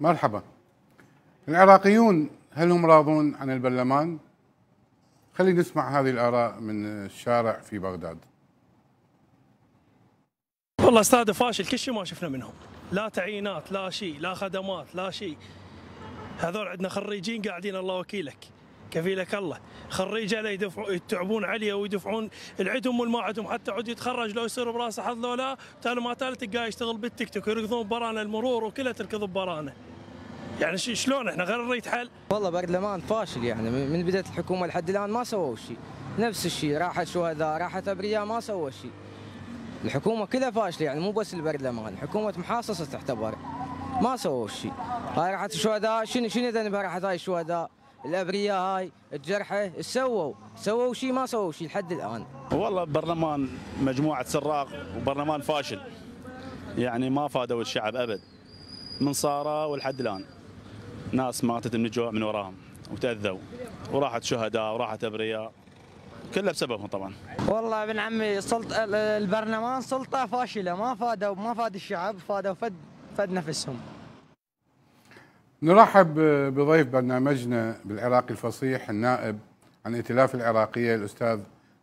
مرحبا العراقيون هل هم راضون عن البرلمان؟ خلينا نسمع هذه الآراء من الشارع في بغداد والله استاذ فاشل كل شيء ما شفنا منهم لا تعيينات لا شيء لا خدمات لا شيء هذول عندنا خريجين قاعدين الله وكيلك كفيلك الله خريج عليه يتعبون عليه ويدفعون العدم والما عدم حتى عود يتخرج لو يصير براسه حظ لو لا تالي ما تالي تلقاه يشتغل بالتيك توك يركضون برانه المرور وكلها تركض برانه يعني شلون احنا غير نريد حل؟ والله برلمان فاشل يعني من بدايه الحكومه لحد الان ما سووا شيء، نفس الشيء راحت شهداء راحت ابرياء ما سووا شيء. الحكومه كلها فاشله يعني مو بس البرلمان، حكومه محاصصه تعتبر ما سووا شيء. هاي راحت الشهداء شنو شنو ذنبها راحت هاي الشهداء؟ الابرياء هاي الجرحى ايش سووا؟ سووا شيء ما سووا شيء لحد الان. والله برلمان مجموعه سراق وبرلمان فاشل. يعني ما فادوا الشعب ابد. من صاره ولحد الان. ناس ماتت من الجوع من وراهم وتاذوا وراحت شهداء وراحت ابرياء كلها بسببهم طبعا والله ابن عمي سلطة البرلمان سلطه فاشله ما فادوا ما فاد الشعب فادوا فد فد نفسهم نرحب بضيف برنامجنا بالعراقي الفصيح النائب عن ائتلاف العراقيه الاستاذ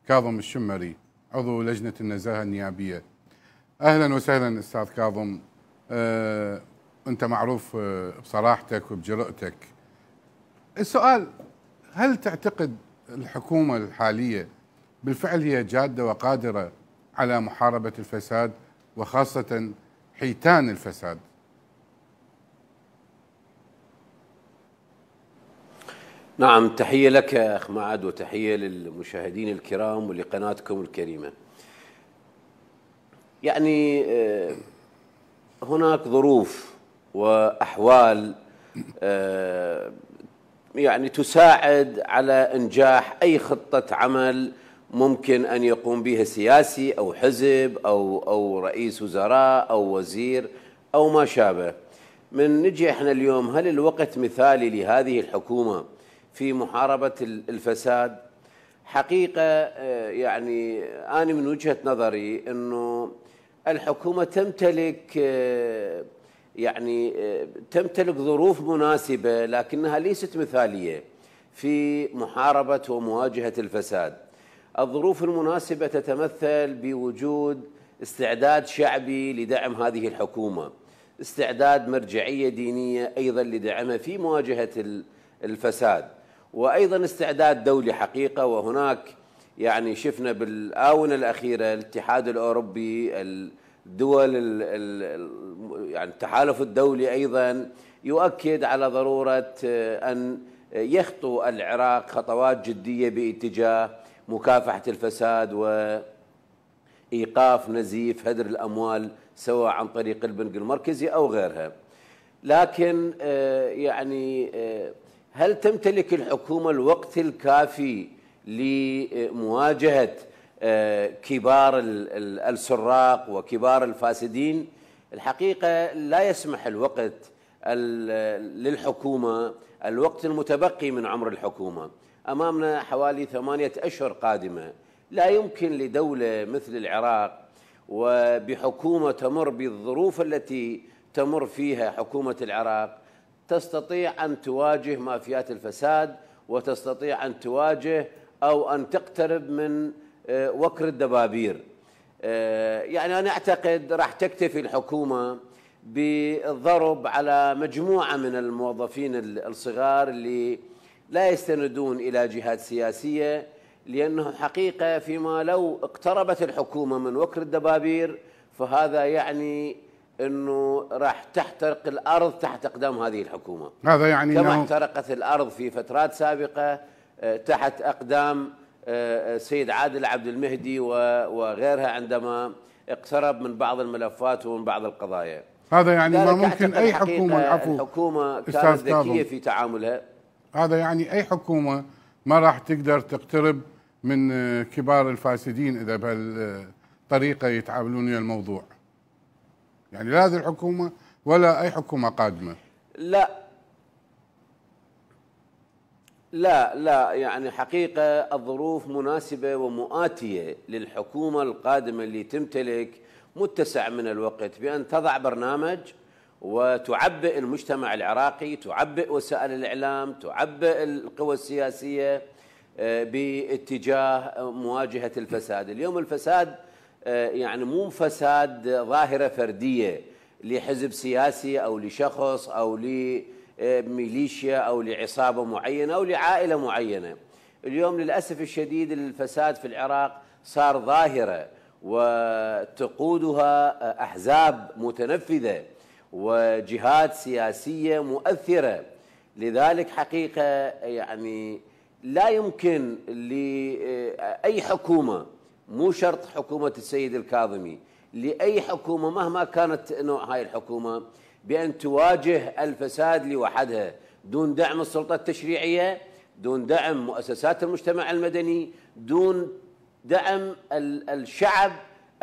كاظم الشمري عضو لجنه النزاهه النيابيه اهلا وسهلا استاذ كاظم آه، انت معروف آه، بصراحتك وبجرأتك السؤال هل تعتقد الحكومة الحالية بالفعل هي جادة وقادرة على محاربة الفساد وخاصة حيتان الفساد نعم تحية لك أخ معد وتحية للمشاهدين الكرام ولقناتكم الكريمة يعني آه، هناك ظروف واحوال آه، يعني تساعد على انجاح اي خطه عمل ممكن ان يقوم بها سياسي او حزب او او رئيس وزراء او وزير او ما شابه. من نجي احنا اليوم هل الوقت مثالي لهذه الحكومه في محاربه الفساد؟ حقيقه آه، يعني انا من وجهه نظري انه الحكومه تمتلك آه، يعني آه، تمتلك ظروف مناسبة لكنها ليست مثالية في محاربة ومواجهة الفساد الظروف المناسبة تتمثل بوجود استعداد شعبي لدعم هذه الحكومة استعداد مرجعية دينية أيضا لدعمها في مواجهة الفساد وأيضا استعداد دولي حقيقة وهناك يعني شفنا بالآونة الأخيرة الاتحاد الأوروبي دول ال ال يعني التحالف الدولي ايضا يؤكد على ضروره ان يخطو العراق خطوات جديه باتجاه مكافحه الفساد وايقاف نزيف هدر الاموال سواء عن طريق البنك المركزي او غيرها. لكن آه، يعني آه، هل تمتلك الحكومه الوقت الكافي لمواجهه آه، كبار السراق وكبار الفاسدين الحقيقة لا يسمح الوقت للحكومة الوقت المتبقي من عمر الحكومة أمامنا حوالي ثمانية أشهر قادمة لا يمكن لدولة مثل العراق وبحكومة تمر بالظروف التي تمر فيها حكومة العراق تستطيع أن تواجه مافيات الفساد وتستطيع أن تواجه أو أن تقترب من آه، وكر الدبابير آه، يعني أنا أعتقد راح تكتفي الحكومة بالضرب على مجموعة من الموظفين الصغار اللي لا يستندون إلى جهات سياسية لأنه حقيقة فيما لو اقتربت الحكومة من وكر الدبابير فهذا يعني انه راح تحترق الارض تحت اقدام هذه الحكومه هذا يعني كما احترقت الارض في فترات سابقه آه، تحت اقدام السيد عادل عبد المهدي وغيرها عندما اقترب من بعض الملفات ومن بعض القضايا هذا يعني ما ممكن اي حكومه العفو الحكومه كانت ذكيه في تعاملها هذا يعني اي حكومه ما راح تقدر تقترب من آه، كبار الفاسدين اذا بهالطريقه يتعاملون ويا الموضوع يعني لا هذه الحكومه ولا اي حكومه قادمه لا لا لا يعني حقيقة الظروف مناسبة ومؤاتية للحكومة القادمة اللي تمتلك متسع من الوقت بأن تضع برنامج وتعبئ المجتمع العراقي تعبئ وسائل الإعلام تعبئ القوى السياسية آه، باتجاه مواجهة الفساد اليوم الفساد آه، يعني مو فساد ظاهرة فردية لحزب سياسي أو لشخص أو لشخص آه، ميليشيا او لعصابه معينه او لعائله معينه. اليوم للاسف الشديد الفساد في العراق صار ظاهره وتقودها آه، احزاب متنفذه وجهات سياسيه مؤثره لذلك حقيقه يعني لا يمكن لاي آه، حكومه مو شرط حكومه السيد الكاظمي لاي حكومه مهما كانت نوع هاي الحكومه بأن تواجه الفساد لوحدها دون دعم السلطة التشريعية دون دعم مؤسسات المجتمع المدني دون دعم الشعب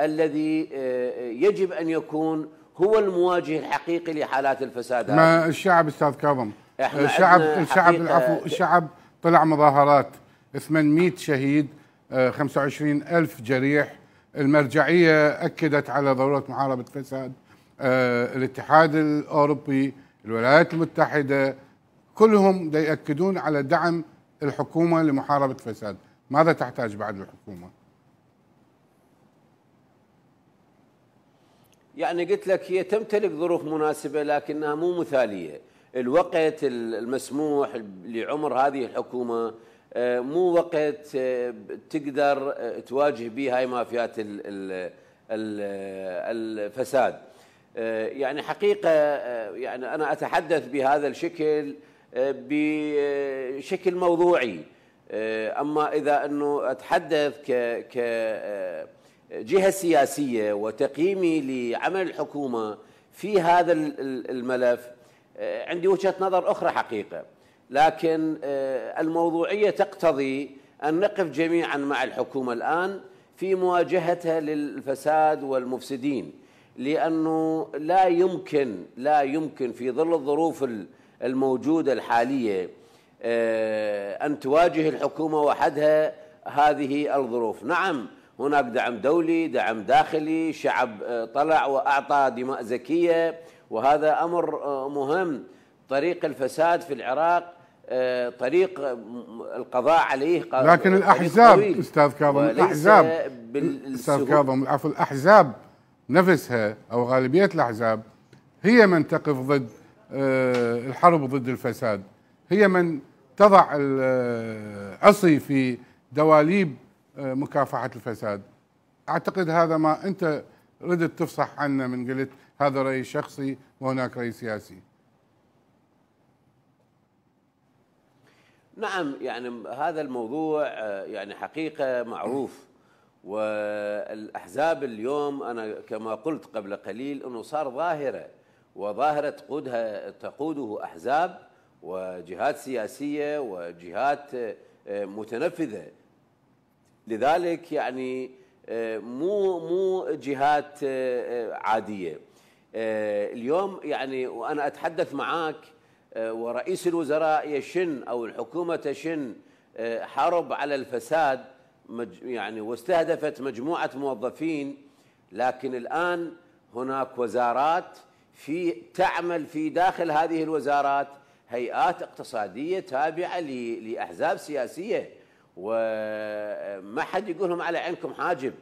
الذي آه، يجب أن يكون هو المواجه الحقيقي لحالات الفساد ما الشعب استاذ كاظم آه، الشعب الشعب العفو الشعب طلع مظاهرات 800 شهيد 25 آه، ألف جريح المرجعية أكدت على ضرورة محاربة الفساد آه، الاتحاد الاوروبي الولايات المتحده كلهم يأكدون على دعم الحكومه لمحاربه الفساد ماذا تحتاج بعد الحكومه يعني قلت لك هي تمتلك ظروف مناسبه لكنها مو مثاليه الوقت المسموح لعمر هذه الحكومه آه، مو وقت آه، تقدر تواجه به هاي مافيات الفساد آه، يعني حقيقة آه، يعني أنا أتحدث بهذا الشكل آه، بشكل موضوعي أما إذا أنه أتحدث كجهة سياسية وتقييمي لعمل الحكومة في هذا الملف عندي وجهة نظر أخرى حقيقة لكن الموضوعية تقتضي أن نقف جميعا مع الحكومة الآن في مواجهتها للفساد والمفسدين لانه لا يمكن لا يمكن في ظل الظروف الموجوده الحاليه آه، ان تواجه الحكومه وحدها هذه الظروف، نعم هناك دعم دولي، دعم داخلي، شعب آه، طلع واعطى دماء زكيه وهذا امر آه، مهم، طريق الفساد في العراق طريق القضاء عليه لكن الاحزاب استاذ كاظم الاحزاب استاذ كاظم العفو الاحزاب نفسها أو غالبية الأحزاب هي من تقف ضد آه، الحرب ضد الفساد هي من تضع العصي آه، في دواليب آه، مكافحة الفساد أعتقد هذا ما أنت ردت تفصح عنه من قلت هذا رأي شخصي وهناك رأي سياسي نعم يعني هذا الموضوع يعني حقيقة معروف والاحزاب اليوم انا كما قلت قبل قليل انه صار ظاهره وظاهره تقودها تقوده احزاب وجهات سياسيه وجهات آه، متنفذه لذلك يعني آه، مو مو جهات آه، عاديه اليوم يعني وانا اتحدث معك ورئيس الوزراء يشن او الحكومه تشن حرب على الفساد مج يعني واستهدفت مجموعة موظفين لكن الآن هناك وزارات في تعمل في داخل هذه الوزارات هيئات اقتصادية تابعة لأحزاب سياسية وما حد يقولهم على عينكم حاجب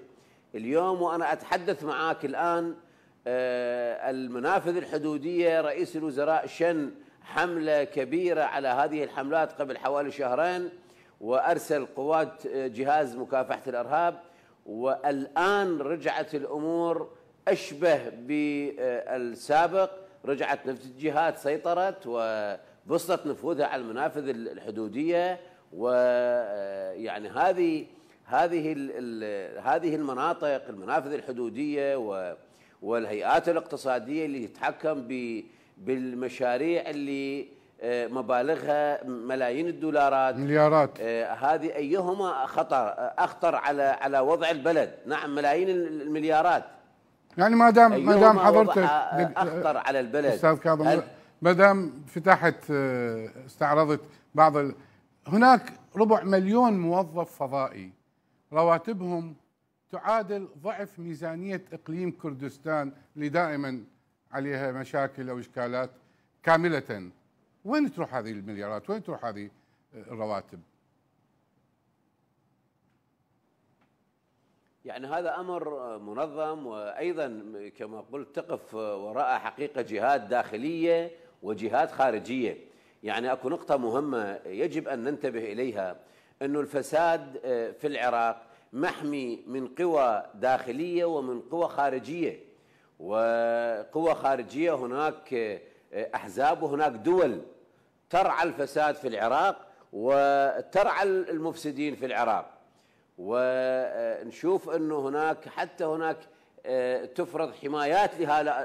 اليوم وأنا أتحدث معاك الآن آه، المنافذ الحدودية رئيس الوزراء شن حملة كبيرة على هذه الحملات قبل حوالي شهرين وارسل قوات جهاز مكافحه الارهاب والان رجعت الامور اشبه بالسابق رجعت نفس الجهات سيطرت وبسطت نفوذها على المنافذ الحدوديه ويعني هذه هذه هذه المناطق المنافذ الحدوديه والهيئات الاقتصاديه اللي تتحكم بالمشاريع اللي آه، مبالغها ملايين الدولارات مليارات آه، هذه ايهما خطر آه، اخطر على على وضع البلد نعم ملايين المليارات يعني ما دام ما دام حضرتك اخطر على البلد استاذ كاظم ما دام فتحت استعرضت بعض ال... هناك ربع مليون موظف فضائي رواتبهم تعادل ضعف ميزانيه اقليم كردستان اللي دائما عليها مشاكل او اشكالات كامله وين تروح هذه المليارات وين تروح هذه آه، الرواتب يعني هذا امر آه، منظم وايضا كما قلت تقف آه، وراء حقيقه جهات داخليه وجهات خارجيه يعني اكو نقطه مهمه يجب ان ننتبه اليها أن الفساد في العراق محمي من قوى داخليه ومن قوى خارجيه وقوى خارجيه هناك احزاب وهناك دول ترعى الفساد في العراق وترعى المفسدين في العراق ونشوف انه هناك حتى هناك آه، تفرض حمايات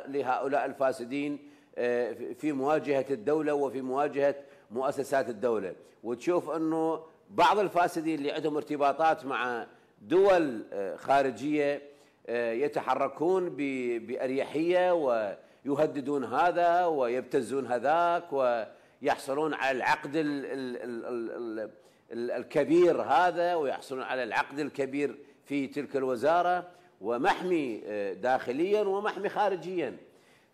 لهؤلاء الفاسدين آه، في مواجهه الدوله وفي مواجهه مؤسسات الدوله وتشوف انه بعض الفاسدين اللي عندهم ارتباطات مع دول آه، خارجيه يتحركون باريحيه ويهددون هذا ويبتزون هذاك و يحصلون على العقد الـ الـ الـ الـ الكبير هذا ويحصلون على العقد الكبير في تلك الوزاره ومحمي آه، داخليا ومحمي خارجيا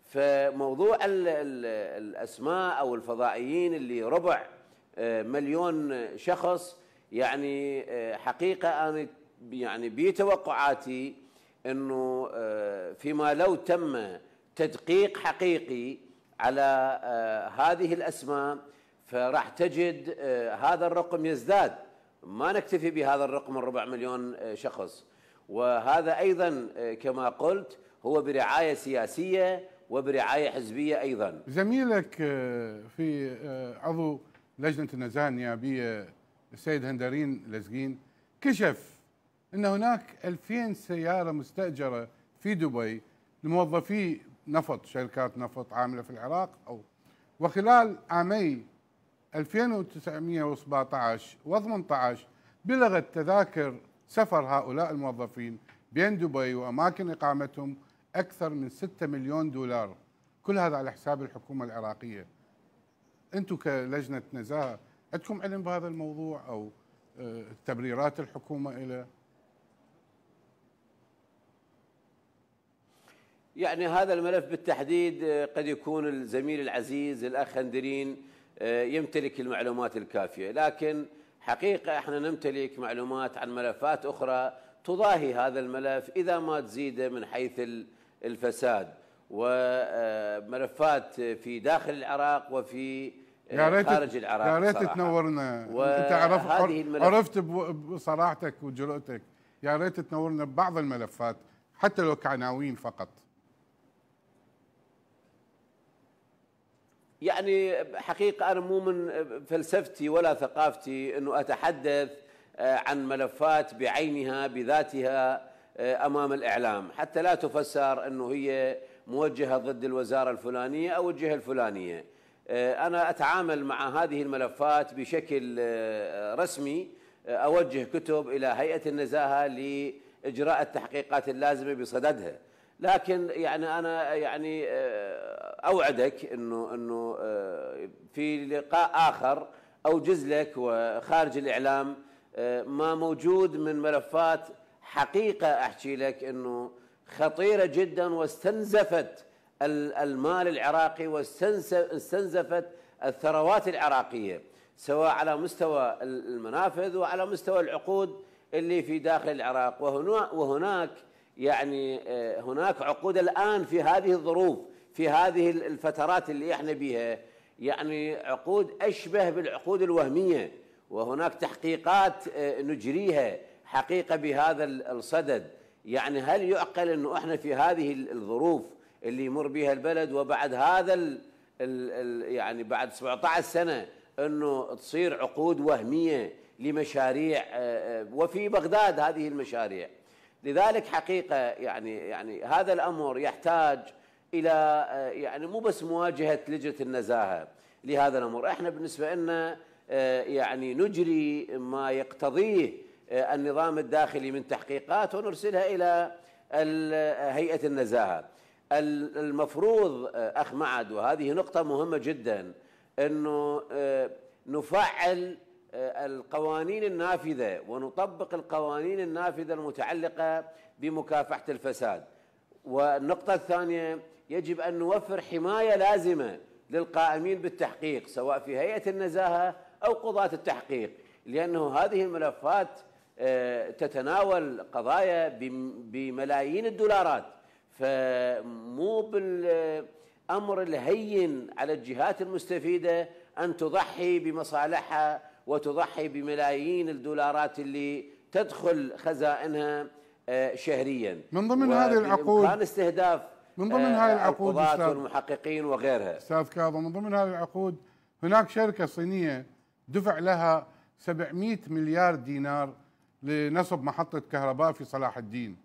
فموضوع الـ الـ الاسماء او الفضائيين اللي ربع آه، مليون شخص يعني آه، حقيقه انا يعني بتوقعاتي انه فيما لو تم تدقيق حقيقي على آه، هذه الاسماء فراح تجد آه، هذا الرقم يزداد ما نكتفي بهذا الرقم الربع مليون آه، شخص وهذا ايضا كما قلت هو برعايه سياسيه وبرعايه حزبيه ايضا. زميلك في عضو لجنه النزاهه النيابيه السيد هندرين لزقين كشف ان هناك 2000 سياره مستاجره في دبي لموظفي نفط شركات نفط عاملة في العراق أو وخلال عامي 2917 و18 بلغت تذاكر سفر هؤلاء الموظفين بين دبي وأماكن إقامتهم أكثر من 6 مليون دولار كل هذا على حساب الحكومة العراقية أنتم كلجنة نزاهة عندكم علم بهذا الموضوع أو آه، تبريرات الحكومة إلى يعني هذا الملف بالتحديد آه، قد يكون الزميل العزيز الاخ هندرين آه، يمتلك المعلومات الكافيه لكن حقيقه احنا نمتلك معلومات عن ملفات اخرى تضاهي هذا الملف اذا ما تزيده من حيث الفساد وملفات آه، في داخل العراق وفي يا ريت خارج العراق يا ريت تنورنا انت عرفت عرفت بصراحتك وجرأتك يا ريت تنورنا ببعض الملفات حتى لو كعناوين فقط يعني حقيقة أنا مو من فلسفتي ولا ثقافتي أنه أتحدث آه، عن ملفات بعينها بذاتها آه، أمام الإعلام حتى لا تفسر أنه هي موجهة ضد الوزارة الفلانية أو الجهة الفلانية آه، أنا أتعامل مع هذه الملفات بشكل رسمي أوجه كتب إلى هيئة النزاهة لإجراء التحقيقات اللازمة بصددها لكن يعني انا يعني آه، اوعدك انه انه آه، في لقاء اخر اوجز لك وخارج الاعلام آه، ما موجود من ملفات حقيقه احكي لك انه خطيره جدا واستنزفت المال العراقي واستنزفت الثروات العراقيه سواء على مستوى المنافذ وعلى مستوى العقود اللي في داخل العراق وهناك يعني آه، هناك عقود الآن في هذه الظروف في هذه الفترات اللي احنا بها يعني عقود أشبه بالعقود الوهمية وهناك تحقيقات آه، نجريها حقيقة بهذا الصدد يعني هل يعقل أنه احنا في هذه الظروف اللي يمر بها البلد وبعد هذا الـ الـ يعني بعد 17 سنة أنه تصير عقود وهمية لمشاريع آه، وفي بغداد هذه المشاريع لذلك حقيقه يعني يعني هذا الامر يحتاج الى آه، يعني مو بس مواجهه لجنه النزاهه لهذا الامر، احنا بالنسبه لنا آه، يعني نجري ما يقتضيه آه، النظام الداخلي من تحقيقات ونرسلها الى هيئه النزاهه. المفروض اخ معد وهذه نقطه مهمه جدا انه نفعل آه، القوانين النافذة ونطبق القوانين النافذة المتعلقة بمكافحة الفساد والنقطة الثانية يجب أن نوفر حماية لازمة للقائمين بالتحقيق سواء في هيئة النزاهة أو قضاة التحقيق لأنه هذه الملفات آه، تتناول قضايا بملايين الدولارات فمو بالأمر الهين على الجهات المستفيدة أن تضحي بمصالحها وتضحي بملايين الدولارات اللي تدخل خزائنها آه، شهريا من ضمن هذه العقود كان استهداف من ضمن آه، هذه العقود والمحققين وغيرها استاذ كاظم من ضمن هذه العقود هناك شركه صينيه دفع لها 700 مليار دينار لنصب محطه كهرباء في صلاح الدين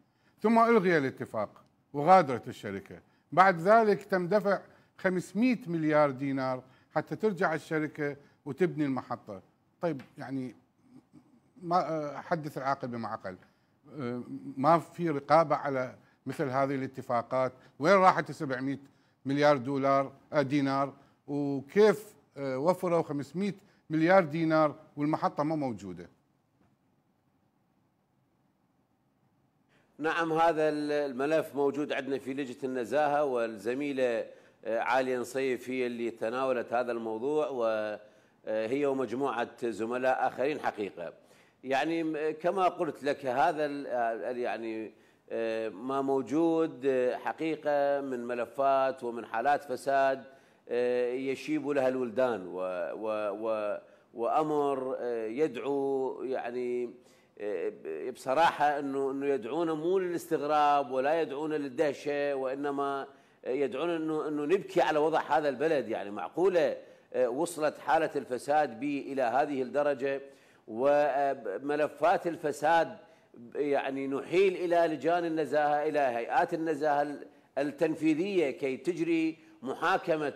ثم الغي الاتفاق وغادرت الشركه بعد ذلك تم دفع 500 مليار دينار حتى ترجع الشركه وتبني المحطه طيب يعني ما آه، حدث العاقل بما عقل آه، ما في رقابه على مثل هذه الاتفاقات وين راحت 700 مليار دولار آه، دينار وكيف وفروا 500 مليار دينار والمحطه ما موجوده نعم هذا الملف موجود عندنا في لجنه النزاهه والزميله عاليه نصيف هي اللي تناولت هذا الموضوع و آه، هي ومجموعه زملاء اخرين حقيقه يعني كما قلت لك هذا آه، يعني آه، ما موجود حقيقه من ملفات ومن حالات فساد يشيب لها الولدان و و و وامر يدعو يعني بصراحه انه انه يدعونا مو للاستغراب ولا يدعونا للدهشه وانما يدعونا انه انه نبكي على وضع هذا البلد يعني معقوله آه، وصلت حالة الفساد به إلى هذه الدرجة وملفات الفساد يعني نحيل إلى لجان النزاهة إلى هيئات النزاهة التنفيذية كي تجري محاكمة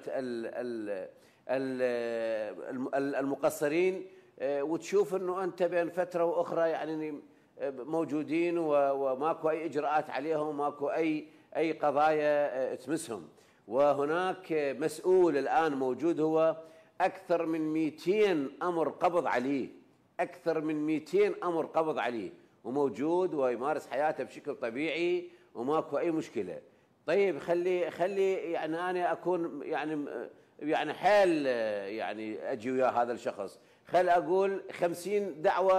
المقصرين آه، وتشوف أنه أنت بين فترة وأخرى يعني آه، موجودين وماكو أي إجراءات عليهم وماكو أي أي قضايا تمسهم وهناك مسؤول الآن موجود هو أكثر من 200 أمر قبض عليه أكثر من 200 أمر قبض عليه وموجود ويمارس حياته بشكل طبيعي وماكو أي مشكلة طيب خلي خلي يعني أنا أكون يعني يعني حال يعني أجي ويا هذا الشخص خل أقول خمسين دعوة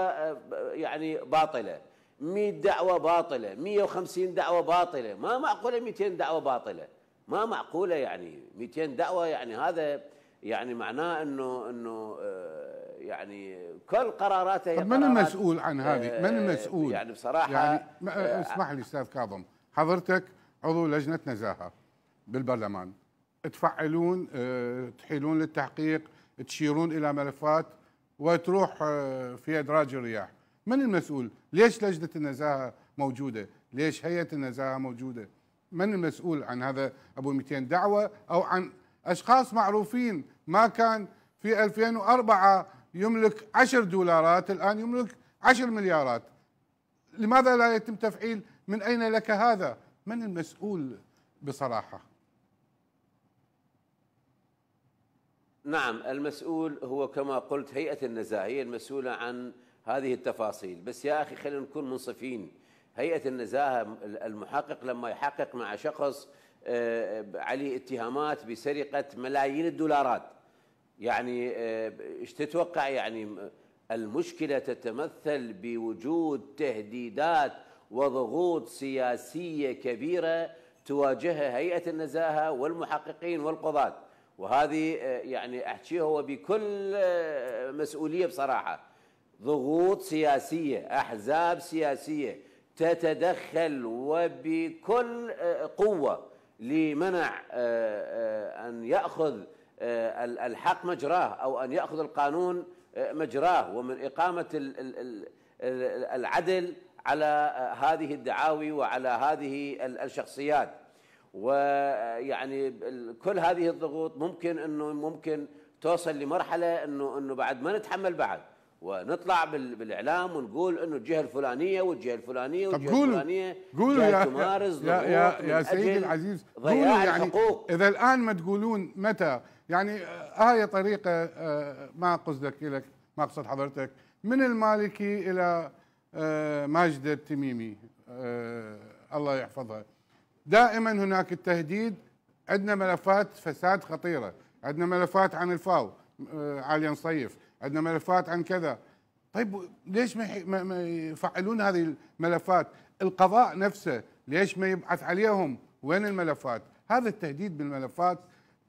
يعني باطلة 100 دعوة باطلة 150 دعوة باطلة ما معقولة 200 دعوة باطلة ما معقوله يعني 200 دعوه يعني هذا يعني معناه انه انه آه، يعني كل قراراته طب من المسؤول عن هذه؟ آه، من المسؤول؟ يعني بصراحه يعني آه، اسمح لي استاذ كاظم حضرتك عضو لجنه نزاهه بالبرلمان تفعلون تحيلون للتحقيق تشيرون الى ملفات وتروح في ادراج الرياح من المسؤول ليش لجنه النزاهه موجوده ليش هيئه النزاهه موجوده من المسؤول عن هذا ابو 200 دعوه او عن اشخاص معروفين ما كان في 2004 يملك 10 دولارات الان يملك 10 مليارات لماذا لا يتم تفعيل من اين لك هذا من المسؤول بصراحه نعم المسؤول هو كما قلت هيئه النزاهه هي المسؤوله عن هذه التفاصيل بس يا اخي خلينا نكون منصفين هيئه النزاهه المحقق لما يحقق مع شخص آه، عليه اتهامات بسرقه ملايين الدولارات يعني آه، ايش تتوقع يعني آه، المشكله تتمثل بوجود تهديدات وضغوط سياسيه كبيره تواجهها هيئه النزاهه والمحققين والقضاه وهذه يعني احكيها وبكل مسؤوليه بصراحه ضغوط سياسيه احزاب سياسيه تتدخل وبكل آه، قوة لمنع آه، آه، أن يأخذ الحق مجراه أو أن يأخذ القانون مجراه ومن إقامة العدل على هذه الدعاوي وعلى هذه الشخصيات ويعني كل هذه الضغوط ممكن انه ممكن توصل لمرحله انه انه بعد ما نتحمل بعد ونطلع بالاعلام ونقول انه الجهه الفلانيه والجهه الفلانيه والجهه قولوا الفلانيه قولوا يا تمارس يا يا, يا سيدي العزيز قولوا يعني الحقوق. اذا الان ما تقولون متى يعني هاي آه، طريقه آه، ما قصدك لك ما قصد حضرتك من المالكي الى آه، ماجده التميمي الله يحفظها دائما هناك التهديد عندنا ملفات فساد خطيره عندنا ملفات عن الفاو علي نصيف عندنا ملفات عن كذا طيب ليش ما يفعلون هذه الملفات القضاء نفسه ليش ما يبعث عليهم وين الملفات هذا التهديد بالملفات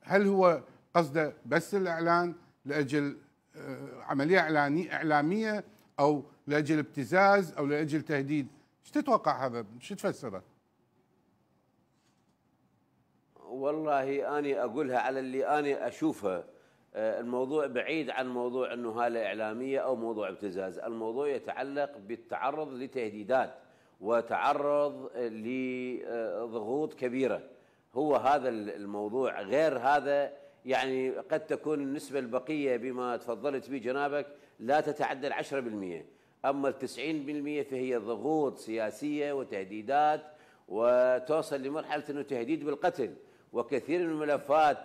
هل هو قصده بس الاعلان لاجل آه، عمليه اعلانيه اعلاميه او لاجل ابتزاز او لاجل تهديد ايش تتوقع هذا شو تفسره والله اني اقولها على اللي اني اشوفها آه، الموضوع بعيد عن موضوع انه هاله اعلاميه او موضوع ابتزاز، الموضوع يتعلق بالتعرض لتهديدات وتعرض لضغوط كبيره. هو هذا الموضوع غير هذا يعني قد تكون النسبه البقيه بما تفضلت به جنابك لا تتعدى العشرة أما ال 90% فهي ضغوط سياسية وتهديدات وتوصل لمرحلة أنه تهديد بالقتل وكثير من الملفات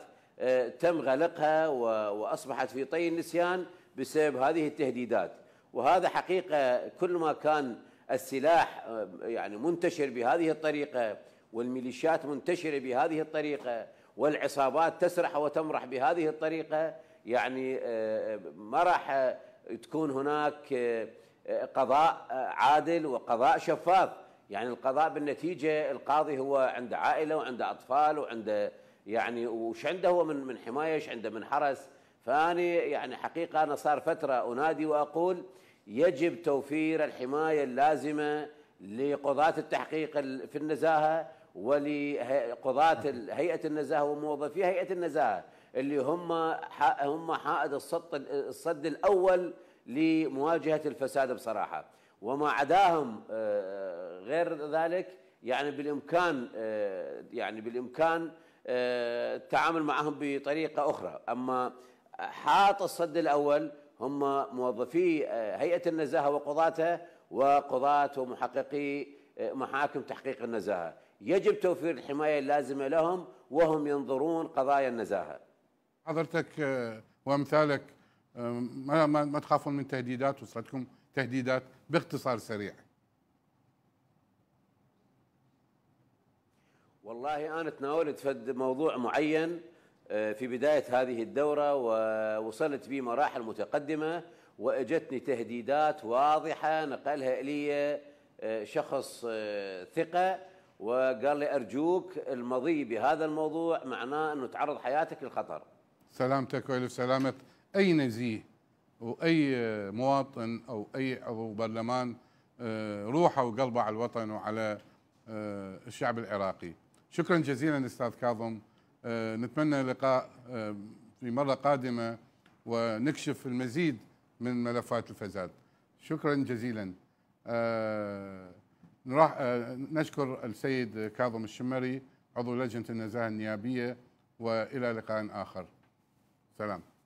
تم غلقها واصبحت في طي النسيان بسبب هذه التهديدات وهذا حقيقه كل ما كان السلاح آه، يعني منتشر بهذه الطريقه والميليشيات منتشره بهذه الطريقه والعصابات تسرح وتمرح بهذه الطريقه يعني آه، آه، ما راح تكون هناك قضاء عادل وقضاء شفاف يعني القضاء بالنتيجه القاضي هو عنده عائله وعنده اطفال وعنده يعني وش عنده هو من من حمايه ايش عنده من حرس فاني يعني حقيقه انا صار فتره انادي واقول يجب توفير الحمايه اللازمه لقضاة التحقيق في النزاهه ولقضاة هيئه النزاهه وموظفي هيئه النزاهه اللي هم هم حائد الصد الصد الاول لمواجهه الفساد بصراحه وما عداهم آه، آه، غير ذلك يعني بالامكان آه، يعني بالامكان التعامل معهم بطريقه اخرى اما حاط الصد الاول هم موظفي آه، هيئه النزاهه وقضاتها وقضاه ومحققي آه، محاكم تحقيق النزاهه يجب توفير الحمايه اللازمه لهم وهم ينظرون قضايا النزاهه حضرتك آه، وامثالك ما ما تخافون من تهديدات وصلتكم تهديدات باختصار سريع والله أنا تناولت فد موضوع معين آه، في بداية هذه الدورة ووصلت به مراحل متقدمة وأجتني تهديدات واضحة نقلها إلي آه، شخص آه، ثقة وقال لي أرجوك المضي بهذا الموضوع معناه أنه تعرض حياتك للخطر سلامتك وإلف سلامة أي نزيه وأي مواطن أو أي عضو برلمان روحه وقلبه على الوطن وعلى الشعب العراقي شكرا جزيلا استاذ كاظم آه، نتمنى لقاء آه، في مره قادمه ونكشف المزيد من ملفات الفساد شكرا جزيلا آه، نراح نشكر السيد كاظم الشمري عضو لجنه النزاهه النيابيه والى لقاء اخر سلام